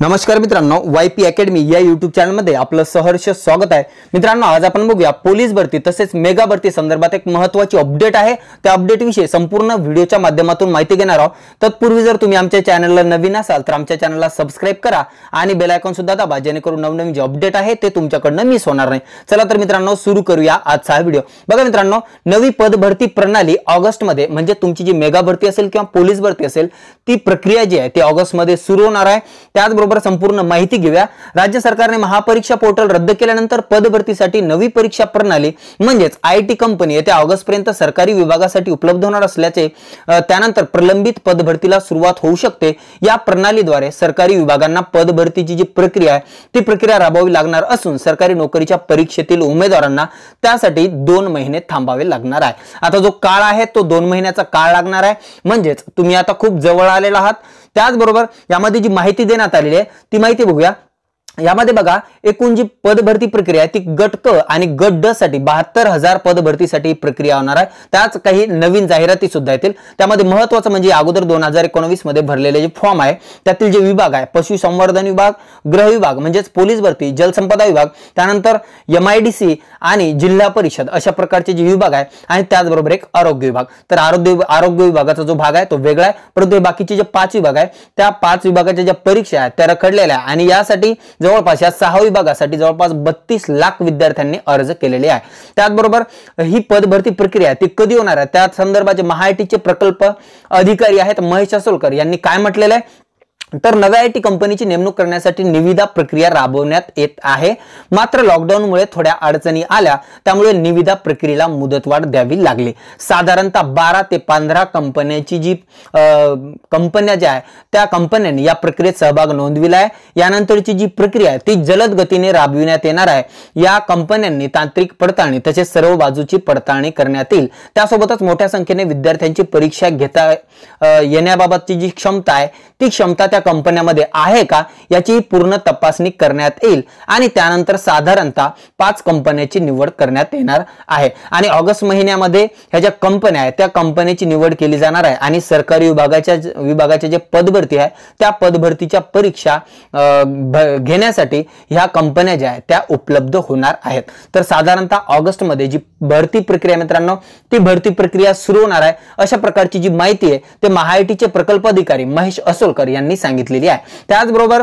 नमस्कार मित्रांनो Y P academy या युट्यूब चॅनलमध्ये आपलं सहर्ष स्वागत आहे मित्रांनो आज आपण बघूया पोलीस भरती तसेच मेगा भरती संदर्भात एक महत्त्वाची अपडेट आहे त्या अपडेटविषयी संपूर्ण व्हिडिओच्या माध्यमातून माहिती घेणार आहोत तत्पूर्वी जर तुम्ही आमच्या चॅनलला नवीन असाल तर आमच्या चॅनलला सबस्क्राईब करा आणि बेलायकॉन सुद्धा दाबा जेणेकरून नवनवीन जे अपडेट आहे ते तुमच्याकडनं मिस होणार नाही चला तर मित्रांनो सुरू करूया आजचा हा व्हिडिओ बघा मित्रांनो नवी पदभरती प्रणाली ऑगस्टमध्ये म्हणजे तुमची जी मेगा भरती असेल किंवा पोलीस भरती असेल ती प्रक्रिया जी आहे ती ऑगस्टमध्ये सुरू होणार आहे त्याचबरोबर संपूर्ण माहिती घेऊया राज्य सरकारने महापरीक्षा पोर्टल रद्द केल्यानंतर पदभरतीसाठी नवी परीक्षा प्रणाली म्हणजेच आयटी टी कंपनी येत्या पर्यंत सरकारी विभागासाठी उपलब्ध होणार असल्याचे त्यानंतर प्रलंबित पदभरतीला सुरुवात होऊ शकते या प्रणालीद्वारे सरकारी विभागांना पदभरतीची जी प्रक्रिया आहे ती प्रक्रिया राबवावी लागणार असून सरकारी नोकरीच्या परीक्षेतील उमेदवारांना त्यासाठी दोन महिने थांबावे लागणार आहे आता जो काळ आहे तो दोन महिन्याचा काळ लागणार आहे म्हणजेच तुम्ही आता खूप जवळ आलेला आहात त्याचबरोबर यामध्ये जी माहिती देण्यात आलेली आहे ती माहिती बघूया यामध्ये बघा एकूण जी पदभरती प्रक्रिया आहे ती गट क आणि गट ड साठी बहात्तर हजार पदभरतीसाठी प्रक्रिया होणार आहे त्याच काही नवीन जाहिराती सुद्धा येतील त्यामध्ये महत्वाचं म्हणजे अगोदर दोन हजार एकोणवीस मध्ये भरलेले जे फॉर्म आहे त्यातील जे विभाग आहे पशुसंवर्धन विभाग ग्रह विभाग म्हणजेच पोलीस भरती जलसंपदा विभाग त्यानंतर एम आय डी सी आणि जिल्हा परिषद अशा प्रकारचे जे विभाग आहे आणि त्याचबरोबर एक आरोग्य विभाग तर आरोग्य आरोग्य विभागाचा जो भाग आहे तो वेगळा आहे परंतु बाकीचे जे पाच विभाग आहे त्या पाच विभागाच्या ज्या परीक्षा आहेत त्या रखडलेल्या आणि यासाठी जवळपास या सहा विभागासाठी जवळपास बत्तीस लाख विद्यार्थ्यांनी अर्ज केलेले आहे त्याचबरोबर ही पदभरती प्रक्रिया ती कधी होणार आहे त्या संदर्भाचे महाआयटीचे प्रकल्प अधिकारी आहेत महेश असोलकर यांनी काय म्हटलेलं आहे तर नव्या आय टी कंपनीची नेमणूक करण्यासाठी निविदा प्रक्रिया राबवण्यात येत आहे मात्र लॉकडाऊनमुळे थोड्या अडचणी आल्या त्यामुळे निविदा प्रक्रियेला मुदतवाढ द्यावी लागली साधारणतः बारा ते पंधरा कंपन्याची जी कंपन्या ज्या आहे त्या कंपन्यांनी या प्रक्रियेत सहभाग नोंदविला आहे यानंतरची जी प्रक्रिया आहे ती जलद गतीने राबविण्यात येणार आहे या कंपन्यांनी तांत्रिक पडताळणी तसेच सर्व बाजूची पडताळणी करण्यात येईल त्यासोबतच मोठ्या संख्येने विद्यार्थ्यांची परीक्षा घेता येण्याबाबतची जी क्षमता आहे ती क्षमता त्या कंपन्यामध्ये आहे का याची पूर्ण तपासणी करण्यात येईल आणि त्यानंतर साधारणतः पाच कंपन्याची निवड करण्यात येणार आहे आणि ऑगस्ट महिन्यामध्ये ह्या ज्या कंपन्या आहेत त्या कंपन्याची निवड केली जाणार आहे आणि सरकारी विभागाच्या विभागाच्या जे पदभरती आहे त्या पदभरतीच्या परीक्षा घेण्यासाठी ह्या कंपन्या ज्या आहेत त्या उपलब्ध होणार आहेत तर साधारणतः ऑगस्टमध्ये जी भरती प्रक्रिया मित्रांनो ती भरती प्रक्रिया सुरू होणार आहे अशा प्रकारची जी माहिती आहे ते महाआयटीचे प्रकल्प अधिकारी महेश असोलकर यांनी सांगितलेली आहे त्याचबरोबर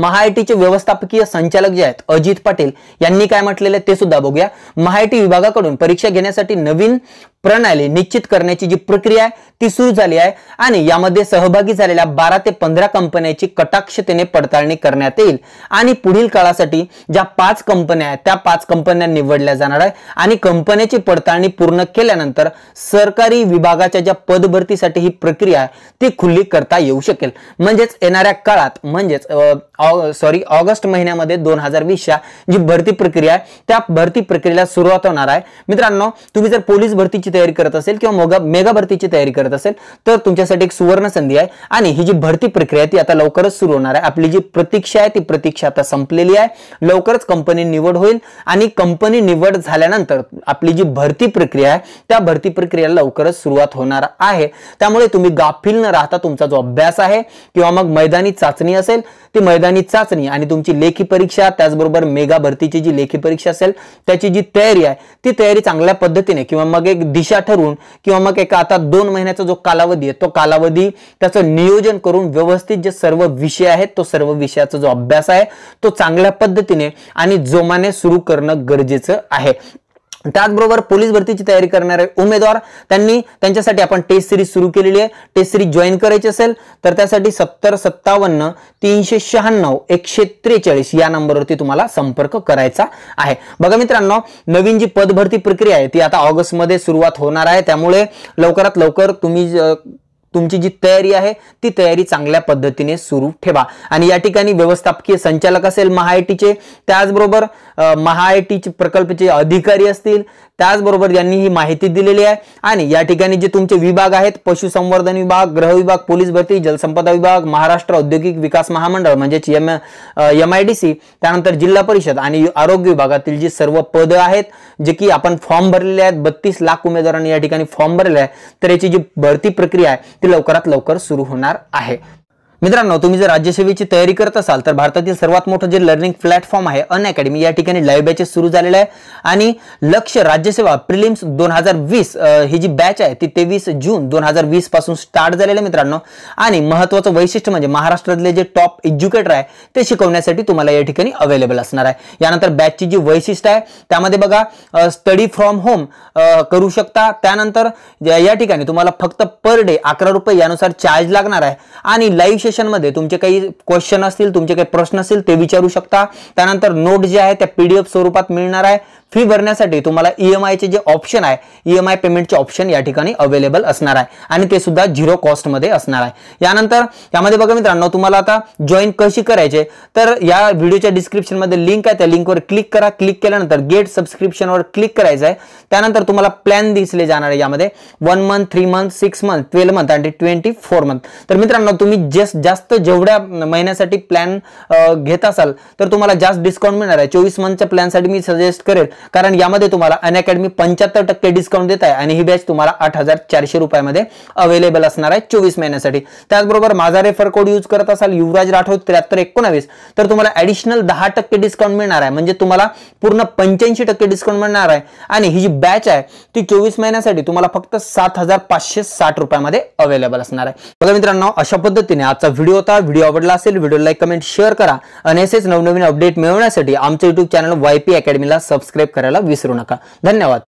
महाआयटीचे व्यवस्थापकीय संचालक जे आहेत अजित पाटील यांनी काय म्हटलेलं ते सुद्धा बघूया महाआयटी विभागाकडून परीक्षा घेण्यासाठी नवीन प्रणाली निश्चित करण्याची जी प्रक्रिया आहे ती सुरू झाली आहे आणि यामध्ये सहभागी झालेल्या बारा ते पंधरा कंपन्यांची कटाक्षतेने पडताळणी करण्यात येईल आणि पुढील काळासाठी ज्या पाच कंपन्या आहेत त्या पाच कंपन्या निवडल्या जाणार आहे आणि कंपन्याची पडताळणी पूर्ण केल्यानंतर सरकारी विभागाच्या ज्या पदभरतीसाठी ही प्रक्रिया आहे ती खुली करता येऊ शकेल म्हणजेच येणाऱ्या काळात म्हणजेच सॉरी ऑगस्ट महिन्यामध्ये दोन हजार वीसच्या जी भरती प्रक्रिया आहे त्या भरती प्रक्रियेला सुरुवात होणार आहे मित्रांनो तुम्ही जर पोलीस भरतीची भरतीची तयारी करत असेल किंवा मोगा मेगा भरतीची तयारी करत असेल तर तुमच्यासाठी एक सुवर्ण संधी आहे आणि ही जी भरती प्रक्रिया ती आता लवकरच सुरू होणार आहे आपली जी प्रतीक्षा आहे ती प्रतीक्षा आता संपलेली आहे लवकरच कंपनी निवड होईल आणि कंपनी निवड झाल्यानंतर आपली जी भरती प्रक्रिया आहे त्या भरती प्रक्रियेला लवकरच सुरुवात होणार आहे त्यामुळे तुम्ही गाफील न राहता तुमचा जो अभ्यास आहे किंवा मग मैदानी चाचणी असेल ती मैदानी चाचणी आणि तुमची लेखी परीक्षा त्याचबरोबर मेगा भरतीची जी लेखी परीक्षा असेल त्याची जी तयारी आहे ती तयारी चांगल्या पद्धतीने किंवा मग एक दिशा ठरवून किंवा मग एका आता दोन महिन्याचा जो कालावधी आहे तो कालावधी त्याचं नियोजन करून व्यवस्थित जे सर्व विषय आहेत तो सर्व विषयाचा जो अभ्यास आहे तो चांगल्या पद्धतीने आणि जोमाने सुरू करणं गरजेचं आहे त्याचबरोबर पोलीस भरतीची तयारी करणारे उमेदवार त्यांनी त्यांच्यासाठी आपण टेस्ट सिरीज सुरू केलेली आहे टेस्ट सिरीज जॉईन करायची असेल तर त्यासाठी सत्तर सत्तावन्न तीनशे शहाण्णव एकशे त्रेचाळीस या नंबरवरती तुम्हाला संपर्क करायचा आहे बघा मित्रांनो नवीन जी पदभरती प्रक्रिया आहे ती आता ऑगस्टमध्ये सुरुवात होणार आहे त्यामुळे लवकरात लवकर तुम्ही तुमची जी तयारी आहे ती तयारी चांगल्या पद्धतीने सुरू ठेवा आणि या ठिकाणी व्यवस्थापकीय संचालक असेल महाआयटीचे त्याचबरोबर महाआयटीचे प्रकल्पचे अधिकारी असतील त्याचबरोबर यांनी ही माहिती दिलेली आहे आणि या ठिकाणी जे तुमचे विभाग आहेत पशुसंवर्धन विभाग ग्रह विभाग पोलीस भरती जलसंपदा विभाग महाराष्ट्र औद्योगिक विकास महामंडळ म्हणजेच M M I D C त्यानंतर जिल्हा परिषद आणि आरोग्य विभागातील जी सर्व पदं आहेत जे की आपण फॉर्म भरलेले आहेत बत्तीस लाख उमेदवारांनी या ठिकाणी फॉर्म भरले आहे तर याची जी भरती प्रक्रिया आहे ती लवकरात लवकर सुरू होणार आहे मित्रांनो तुम्ही जर राज्यसेवेची तयारी करत असाल तर भारतातील सर्वात मोठं जे लर्निंग प्लॅटफॉर्म आहे अन अकॅडमी या ठिकाणी लाईव्ह बॅचेस सुरू झालेलं आहे आणि लक्ष राज्यसेवा प्रिलिम्स दोन हजार वीस ही जी बॅच आहे ती तेवीस जून दोन हजार वीस पासून स्टार्ट झालेलं आहे मित्रांनो आणि महत्वाचं वैशिष्ट्य म्हणजे महाराष्ट्रातले जे टॉप एज्युकेटर आहे ते शिकवण्यासाठी तुम्हाला या ठिकाणी अवेलेबल असणार आहे यानंतर बॅचची जी वैशिष्ट्य आहे त्यामध्ये बघा स्टडी फ्रॉम होम करू शकता त्यानंतर या ठिकाणी तुम्हाला फक्त पर डे अकरा रुपये यानुसार चार्ज लागणार आहे आणि लाईव्ह मध्ये तुमचे काही क्वेश्चन असतील तुमचे काही प्रश्न असतील ते विचारू शकता त्यानंतर नोट जे आहे त्या पीडीएफ स्वरूपात मिळणार आहे फी भरण्यासाठी तुम्हाला ई e एम आयचे जे ऑप्शन आहे ई एम आय पेमेंटचे ऑप्शन या ठिकाणी अवेलेबल असणार आहे आणि ते सुद्धा झिरो कॉस्टमध्ये असणार आहे यानंतर यामध्ये बघा मित्रांनो तुम्हाला आता जॉईन कशी करायचे तर या व्हिडिओच्या डिस्क्रिप्शनमध्ये लिंक आहे त्या लिंकवर क्लिक करा क्लिक केल्यानंतर गेट सबस्क्रिप्शनवर क्लिक करायचं आहे त्यानंतर तुम्हाला प्लॅन दिसले जाणार आहे यामध्ये one month three month six month twelve month आणि ट्वेंटी फोर मंथ तर मित्रांनो तुम्ही जस्ट जास्त जेवढ्या महिन्यासाठी प्लॅन घेत असाल तर तुम्हाला जास्त डिस्काउंट मिळणार आहे चोवीस मंथच्या प्लॅनसाठी मी सजेस्ट करेल कारण यामध्ये तुम्हाला अनअकॅडमी पंच्याहत्तर टक्के डिस्काउंट देत आहे आणि ही बॅच तुम्हाला आठ हजार चारशे रुपयामध्ये अवेलेबल असणार आहे चोवीस महिन्यासाठी त्याचबरोबर माझा रेफर कोड यूज करत असाल युवराज राठोड त्र्याहत्तर एकोणावीस तर तुम्हाला ऍडिशनल दहा टक्के डिस्काउंट मिळणार आहे म्हणजे तुम्हाला पूर्ण पंच्याऐंशी टक्के डिस्काउंट मिळणार आहे आणि ही जी बॅच आहे ती चोवीस महिन्यासाठी तुम्हाला फक्त सात हजार पाचशे साठ रुपयामध्ये अवेलेबल असणार आहे बघा मित्रांनो अशा पद्धतीने आजचा व्हिडिओ होता व्हिडिओ आवडला असेल व्हिडिओ लाईक कमेंट शेअर करा आणि असेच नवनवीन अपडेट मिळवण्यासाठी आमचं युट्यूब चॅनल वायपी पी अकॅडमीला सबस्क्राईब सबस्क्राईब करायला विसरू नका धन्यवाद